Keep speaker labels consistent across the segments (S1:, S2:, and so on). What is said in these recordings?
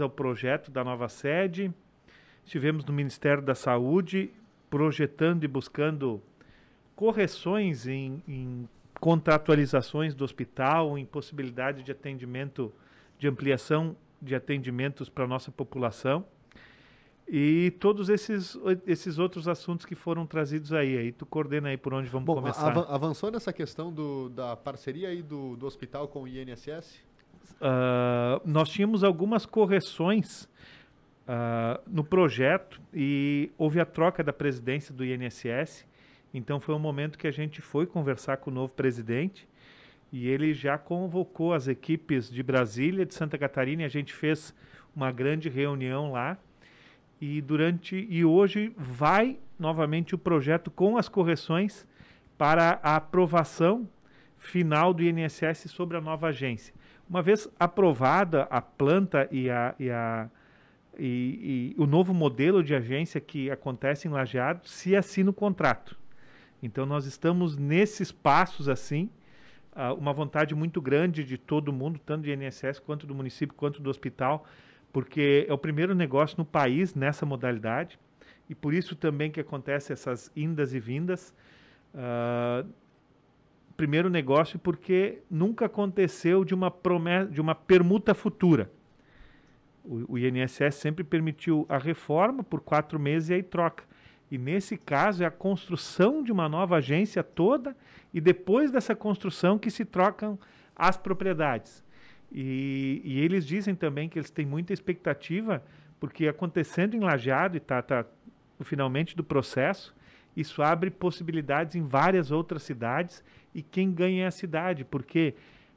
S1: ao projeto da nova sede. Estivemos no Ministério da Saúde projetando e buscando correções em, em contratualizações do hospital, em possibilidade de atendimento, de ampliação de atendimentos para a nossa população. E todos esses, esses outros assuntos que foram trazidos aí. Aí tu coordena aí por onde vamos Bom, começar.
S2: Avançou nessa questão do, da parceria aí do, do hospital com o INSS?
S1: uh, nós tínhamos algumas correções uh, no projeto e houve a troca da presidência do INSS. Então foi um momento que a gente foi conversar com o novo presidente e ele já convocou as equipes de Brasília, de Santa Catarina. E a gente fez uma grande reunião lá e durante e hoje vai novamente o projeto com as correções para a aprovação final do INSS sobre a nova agência. Uma vez aprovada a planta e, a, e, a, e, e o novo modelo de agência que acontece em Lajeado, se assina o contrato. Então nós estamos nesses passos assim, ah, uma vontade muito grande de todo mundo, tanto do INSS quanto do município, quanto do hospital, porque é o primeiro negócio no país nessa modalidade e por isso também que acontece essas indas e vindas. Uh, primeiro negócio porque nunca aconteceu de uma, promessa, de uma permuta futura. O, o INSS sempre permitiu a reforma por quatro meses e aí troca. E nesse caso é a construção de uma nova agência toda e depois dessa construção que se trocam as propriedades. E, e eles dizem também que eles têm muita expectativa, porque acontecendo em Lajeado e está tá, tá finalmente do processo, isso abre possibilidades em várias outras cidades e quem ganha é a cidade, porque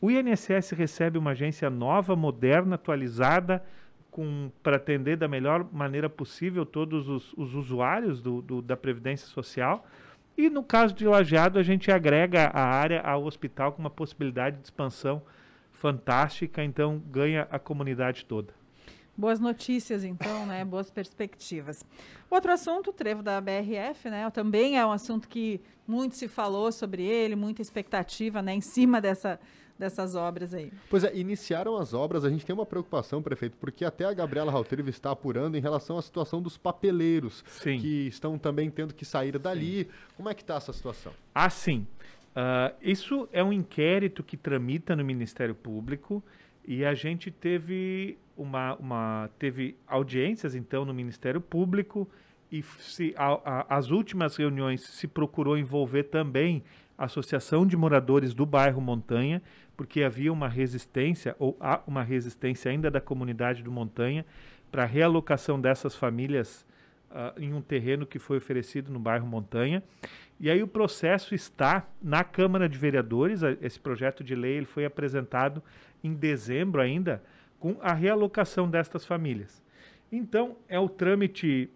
S1: o INSS recebe uma agência nova, moderna, atualizada, para atender da melhor maneira possível todos os, os usuários do, do, da Previdência Social. E no caso de Lajeado, a gente agrega a área ao hospital com uma possibilidade de expansão fantástica, então ganha a comunidade toda.
S3: Boas notícias, então, né? Boas perspectivas. Outro assunto, o trevo da BRF, né? Também é um assunto que muito se falou sobre ele, muita expectativa, né? Em cima dessa, dessas obras aí.
S2: Pois é, iniciaram as obras, a gente tem uma preocupação, prefeito, porque até a Gabriela Rautriva está apurando em relação à situação dos papeleiros, sim. que estão também tendo que sair dali. Sim. Como é que está essa situação? Ah, sim. Uh, isso é um inquérito
S1: que tramita no Ministério Público, e a gente teve uma, uma teve audiências então no Ministério Público e se, a, a, as últimas reuniões se procurou envolver também a Associação de Moradores do Bairro Montanha, porque havia uma resistência, ou há uma resistência ainda da comunidade do Montanha, para a realocação dessas famílias uh, em um terreno que foi oferecido no bairro Montanha. E aí o processo está na Câmara de Vereadores, ah, esse projeto de lei ele foi apresentado em dezembro ainda, com a realocação destas famílias. Então, é o trâmite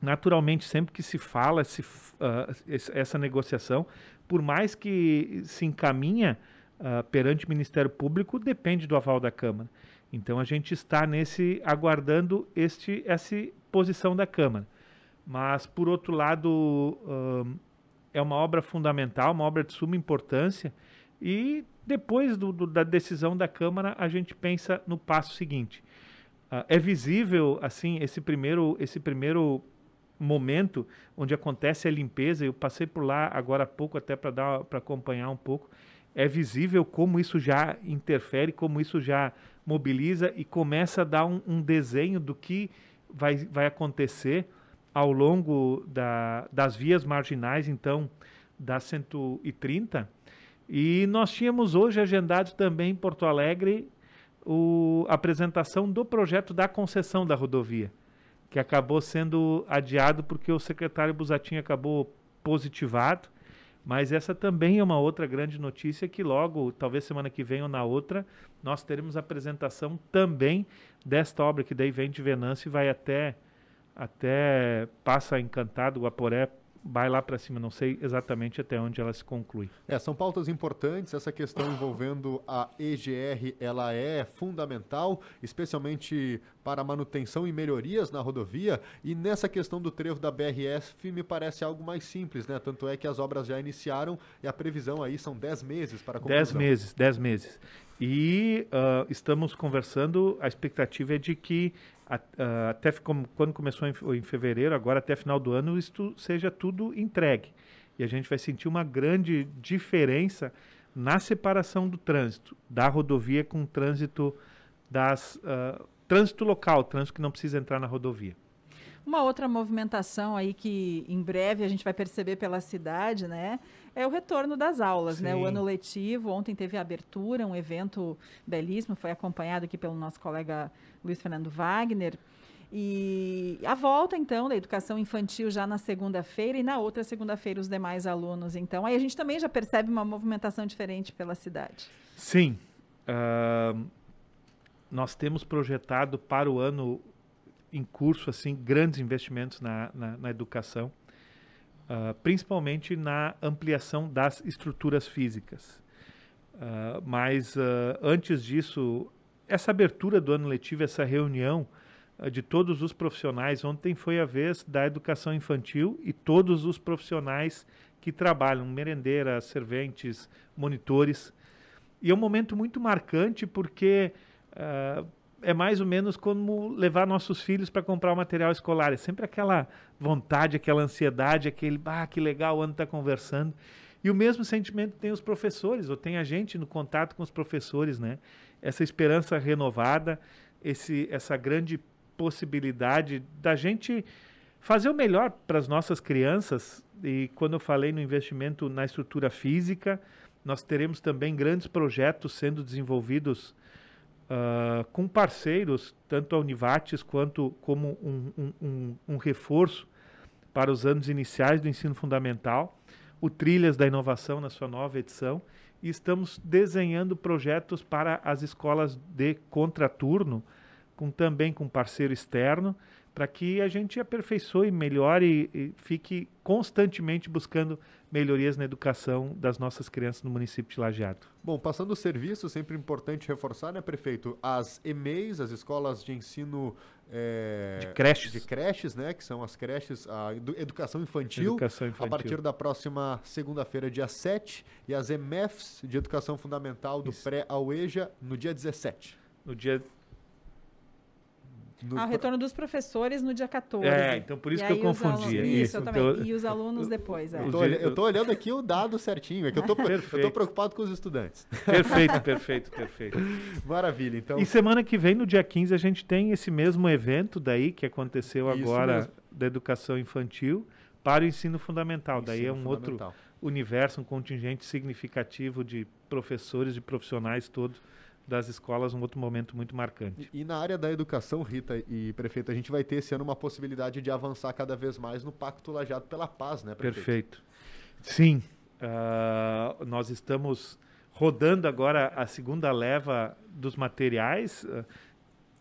S1: naturalmente sempre que se fala se, uh, essa negociação, por mais que se encaminha uh, perante o Ministério Público, depende do aval da Câmara. Então a gente está nesse aguardando este esse posição da Câmara. Mas, por outro lado, hum, é uma obra fundamental, uma obra de suma importância, e depois do, do, da decisão da Câmara, a gente pensa no passo seguinte. Uh, é visível, assim, esse primeiro, esse primeiro momento onde acontece a limpeza, eu passei por lá agora há pouco até para acompanhar um pouco, é visível como isso já interfere, como isso já mobiliza e começa a dar um, um desenho do que vai, vai acontecer ao longo da, das vias marginais, então, da 130. E nós tínhamos hoje agendado também em Porto Alegre o, a apresentação do projeto da concessão da rodovia, que acabou sendo adiado porque o secretário Busatinho acabou positivado mas essa também é uma outra grande notícia que logo, talvez semana que vem ou na outra, nós teremos apresentação também desta obra que daí vem de Venâncio e vai até até passa encantado Guaporé
S2: vai lá para cima. Não sei exatamente até
S1: onde ela se conclui.
S2: É, são pautas importantes. Essa questão envolvendo a EGR, ela é fundamental, especialmente para manutenção e melhorias na rodovia. E nessa questão do trevo da BRF me parece algo mais simples, né? Tanto é que as obras já iniciaram e a previsão aí são 10 meses para conclusão. 10 meses,
S1: 10 meses. E uh, estamos conversando, a expectativa é de que ah, até quando começou em, em, fevereiro, agora até final do ano, isto seja tudo entregue. E a gente vai sentir uma grande diferença na separação do trânsito, da rodovia com o trânsito das. Uh, trânsito local, trânsito que não precisa entrar na rodovia.
S3: Uma outra movimentação aí que em breve a gente vai perceber pela cidade, né? é o retorno das aulas, Sim. né? O ano letivo, ontem teve a abertura, um evento belíssimo, foi acompanhado aqui pelo nosso colega Luiz Fernando Wagner. E a volta, então, da educação infantil já na segunda-feira e na outra segunda-feira os demais alunos. Então, aí a gente também já percebe uma movimentação diferente pela cidade.
S1: Sim. Uh, nós temos projetado para o ano em curso, assim, grandes investimentos na, na, na educação uh, principalmente na ampliação das estruturas físicas. Uh, mas uh, antes disso, essa abertura do ano letivo, essa reunião de todos os profissionais, ontem foi a vez da educação infantil e todos os profissionais que trabalham, merendeiras, serventes, monitores. E é um momento muito marcante porque é mais ou menos como levar nossos filhos para comprar o material escolar. É sempre aquela vontade, aquela ansiedade, aquele, ah, que legal, o ano está conversando. E o mesmo sentimento tem os professores, ou tem a gente no contato com os professores, né? Essa esperança renovada, esse, essa grande possibilidade da gente fazer o melhor para as nossas crianças. E quando eu falei no investimento na estrutura física, nós teremos também grandes projetos sendo desenvolvidos uh, com parceiros, tanto a Univates quanto como um, um, um, reforço para os anos iniciais do ensino fundamental, o Trilhas da Inovação na sua nova edição, e estamos desenhando projetos para as escolas de contraturno, com, também com parceiro externo, para que a gente aperfeiçoe, melhore e, fique constantemente buscando melhorias na educação das nossas crianças no município de Lajeado.
S2: Bom, passando o serviço, sempre importante reforçar, né, prefeito? As EMEIs, as escolas de ensino é, de creches, de creches, né, que são as creches, a educação infantil, educação infantil. a partir da próxima segunda-feira, dia 7, e as EMEFs de educação fundamental do Isso. pré ao EJA no dia 17. No dia no... Ah, o
S3: retorno dos professores no dia 14. É, então por isso e que eu confundi. Alunos... É isso, isso então... E os alunos depois. É. Eu, tô, eu,
S2: tô, olhando aqui o dado certinho, é que eu tô, eu tô preocupado com os estudantes. Perfeito, perfeito, perfeito. Maravilha, então. E
S1: semana que vem, no dia 15, a gente tem esse mesmo evento daí que aconteceu isso agora mesmo. da educação infantil para o ensino fundamental. Ensino daí é um outro universo, um contingente significativo de professores de profissionais todos das escolas um outro momento muito marcante.
S2: E, e, na área da educação, Rita e prefeito, a gente vai ter esse ano uma possibilidade de avançar cada vez mais no Pacto Lajado pela Paz, né, prefeito?
S1: Perfeito. Sim,
S2: uh, nós estamos rodando
S1: agora a segunda leva dos materiais.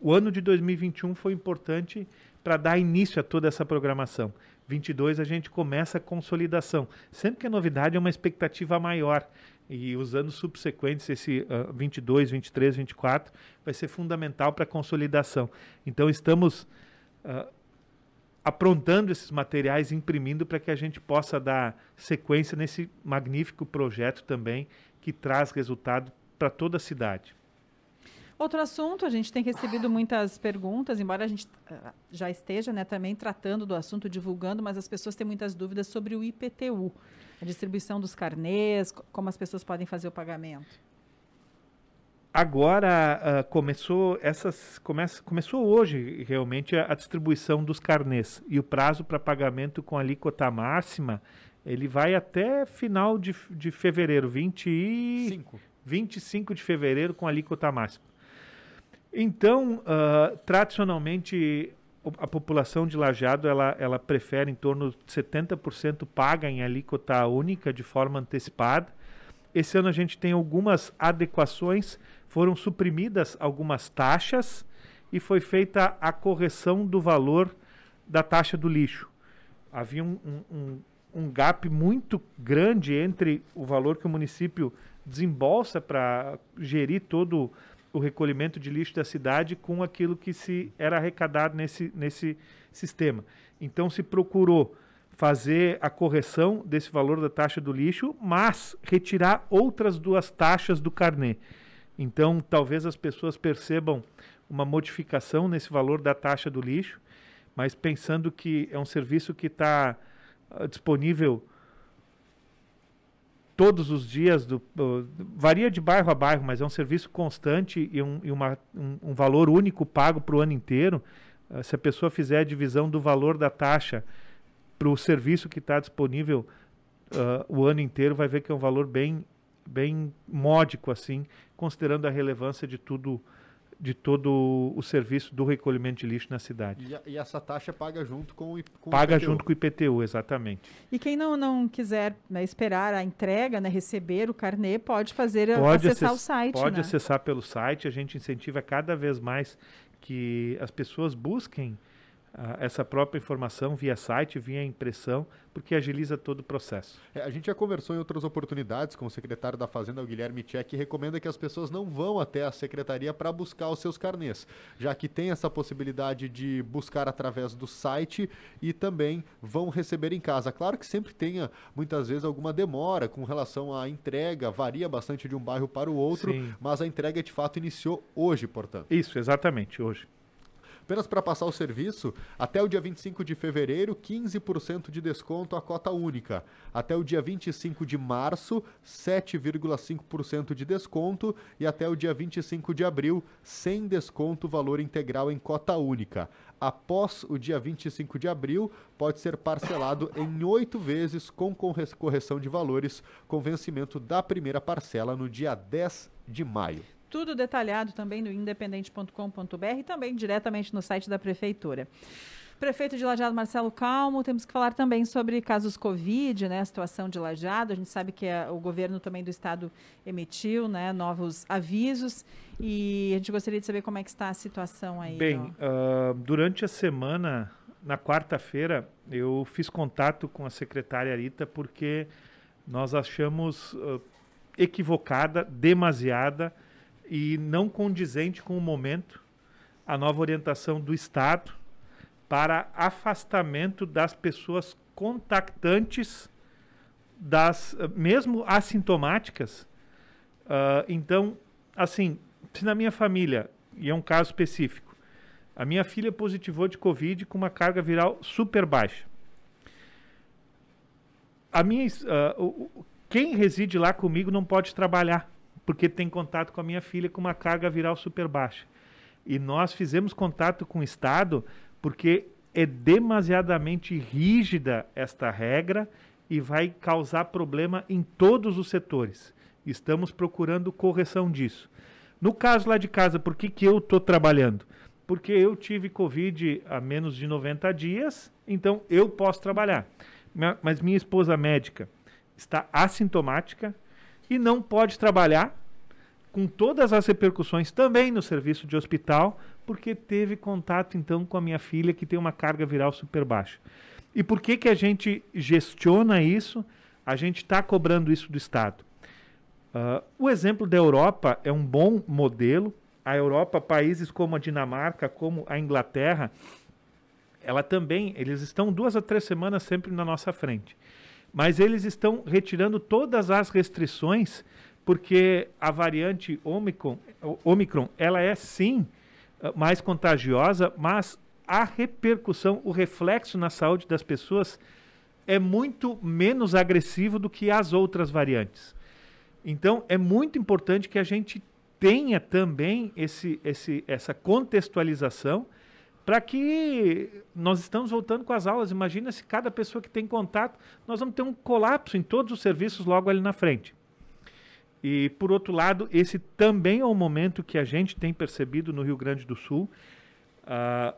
S1: O ano de 2021 foi importante para dar início a toda essa programação. 22 a gente começa a consolidação. Sempre que é novidade é uma expectativa maior. E os anos subsequentes, esse uh, 22, 23, 24, vai ser fundamental para a consolidação. Então, estamos uh, aprontando esses materiais, imprimindo para que a gente possa dar sequência nesse magnífico projeto também, que traz resultado para toda a cidade.
S3: Outro assunto, a gente tem recebido muitas perguntas, embora a gente eh, já esteja né, também tratando do assunto, divulgando, mas as pessoas têm muitas dúvidas sobre o IPTU, a distribuição dos carnês, como as pessoas podem fazer o pagamento.
S1: Agora uh, começou essas começa, começou hoje realmente a, a distribuição dos carnês e o prazo para pagamento com alíquota máxima ele vai até final de, de fevereiro, 20 e... 25 de fevereiro com alíquota máxima. Então, uh, tradicionalmente, a população de Lajado ela, ela prefere em torno de 70% paga em alíquota única de forma antecipada. Esse ano a gente tem algumas adequações, foram suprimidas algumas taxas e foi feita a correção do valor da taxa do lixo. Havia um, um, um gap muito grande entre o valor que o município desembolsa para gerir todo o o recolhimento de lixo da cidade com aquilo que se era arrecadado nesse, nesse sistema. Então se procurou fazer a correção desse valor da taxa do lixo, mas retirar outras duas taxas do carnê. Então, talvez as pessoas percebam uma modificação nesse valor da taxa do lixo, mas pensando que é um serviço que está ah, disponível todos os dias, do, varia de bairro a bairro, mas é um serviço constante e um, e uma, um, um valor único pago para o ano inteiro. Eh, se a pessoa fizer a divisão do valor da taxa para o serviço que está disponível uh, o ano inteiro, vai ver que é um valor bem, bem módico, assim, considerando a relevância de tudo de todo o serviço do recolhimento de lixo na cidade.
S2: E, e essa taxa paga junto com, o, IPTU. paga junto
S1: com o IPTU, exatamente.
S3: E quem não, não quiser né, esperar a entrega, né, receber o carnê, pode fazer pode acessar acess o site. Pode né?
S1: acessar pelo site. A gente incentiva cada vez mais que as pessoas busquem ah, essa própria informação via site, via impressão, porque
S2: agiliza todo o processo. É, a gente já conversou em outras oportunidades com o secretário da Fazenda, o Guilherme Tchek, que recomenda que as pessoas não vão até a secretaria para buscar os seus carnês, já que tem essa possibilidade de buscar através do site e também vão receber em casa. Claro que sempre tenha, muitas vezes, alguma demora com relação à entrega, varia bastante de um bairro para o outro, Sim. mas a entrega de fato iniciou hoje, portanto. Isso, exatamente, hoje. Apenas para passar o serviço, até o dia 25 de fevereiro, 15% de desconto à cota única. Até o dia 25 de março, 7,5% de desconto. E até o dia 25 de abril, sem desconto, valor integral em cota única. Após o dia 25 de abril, pode ser parcelado em oito vezes com correção de valores, com vencimento da primeira parcela no dia 10 de maio
S3: tudo detalhado também no independente.com.br e também diretamente no site da Prefeitura. Prefeito de Lajeado, Marcelo Calmo, temos que falar também sobre casos Covid, né? A situação de Lajado. A gente sabe que a, eh, o governo também do estado emitiu né, novos avisos e a gente gostaria de saber como é que está a situação aí. Bem,
S1: uh, durante a semana, na quarta-feira, eu fiz contato com a secretária Rita porque nós achamos uh, equivocada, demasiada, e não condizente com o momento a nova orientação do Estado para afastamento das pessoas contactantes das eh, mesmo assintomáticas. Uh, então, assim, se na minha família e é um caso específico, a minha filha positivou de Covid com uma carga viral super baixa. A minha, uh, quem reside lá comigo não pode trabalhar porque tem contato com a minha filha com uma carga viral super baixa. E nós fizemos contato com o Estado porque é demasiadamente rígida esta regra e vai causar problema em todos os setores. Estamos procurando correção disso. No caso lá de casa, por que, que eu estou trabalhando? Porque eu tive Covid há menos de 90 dias, então eu posso trabalhar. Mas minha esposa médica está assintomática, e não pode trabalhar com todas as repercussões também no serviço de hospital, porque teve contato então com a minha filha que tem uma carga viral super baixa. E por que que a gente gestiona isso? A gente está cobrando isso do Estado. Uh, o exemplo da Europa é um bom modelo. A Europa, países como a Dinamarca, como a Inglaterra, ela também, eles estão duas a três semanas sempre na nossa frente. Mas eles estão retirando todas as restrições, porque a variante Omicron, Omicron ela é sim eh, mais contagiosa, mas a repercussão, o reflexo na saúde das pessoas é muito menos agressivo do que as outras variantes. Então, é muito importante que a gente tenha também esse, esse, essa contextualização para que nós estamos voltando com as aulas. Imagina se cada pessoa que tem contato, nós vamos ter um colapso em todos os serviços logo ali na frente. E por outro lado, esse também é um momento que a gente tem percebido no Rio Grande do Sul. Uh,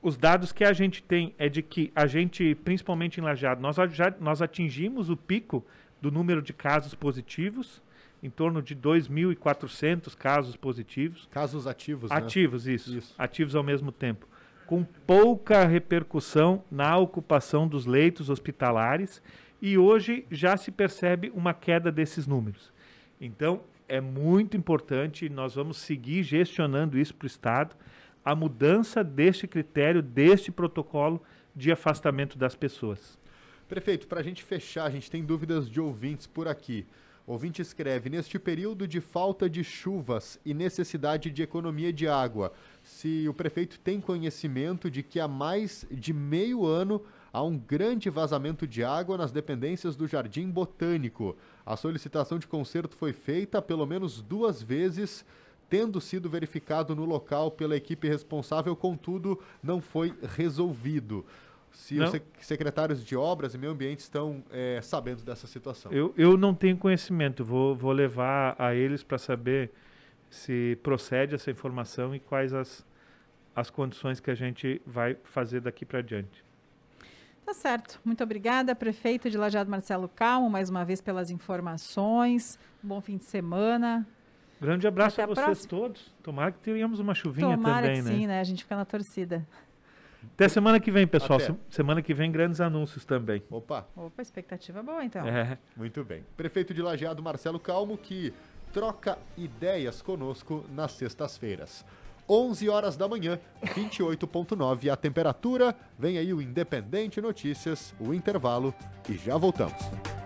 S1: os dados que a gente tem é de que a gente, principalmente em Lajeado, nós, já, nós atingimos o pico do número de casos positivos, em torno de 2.400 casos positivos. Casos ativos, né? Ativos, né? isso, isso. Ativos ao mesmo tempo com pouca repercussão na ocupação dos leitos hospitalares e hoje já se percebe uma queda desses números. Então, é muito importante, nós vamos seguir gestionando isso para o Estado, a mudança deste critério, deste protocolo de afastamento das pessoas.
S2: Prefeito, para a gente fechar, a gente tem dúvidas de ouvintes por aqui. Ouvinte escreve: Neste período de falta de chuvas e necessidade de economia de água, se o prefeito tem conhecimento de que há mais de meio ano há um grande vazamento de água nas dependências do Jardim Botânico. A solicitação de conserto foi feita pelo menos duas vezes tendo sido verificado no local pela equipe responsável, contudo, não foi resolvido. Se não. os secretários de obras e meio ambiente estão é, sabendo dessa situação. Eu, eu
S1: não tenho conhecimento, vou, vou levar a eles para saber se procede essa informação e quais as, as condições que a gente vai fazer daqui para diante.
S3: Tá certo. Muito obrigada, prefeito de Lajado Marcelo Calmo, mais uma vez pelas informações. Um bom fim de semana.
S1: Grande abraço Até a vocês próxima. todos. Tomara que tenhamos uma chuvinha Tomara também, que né? Sim,
S3: né? A gente fica na torcida.
S1: Até semana que vem, pessoal. Até. Semana que vem, grandes anúncios também.
S2: Opa. Opa, expectativa boa, então. É. Muito bem. Prefeito de Lajeado, Marcelo Calmo, que troca ideias conosco nas sextas-feiras. 11 horas da manhã, 28.9 a temperatura. Vem aí o Independente Notícias, o intervalo e já voltamos.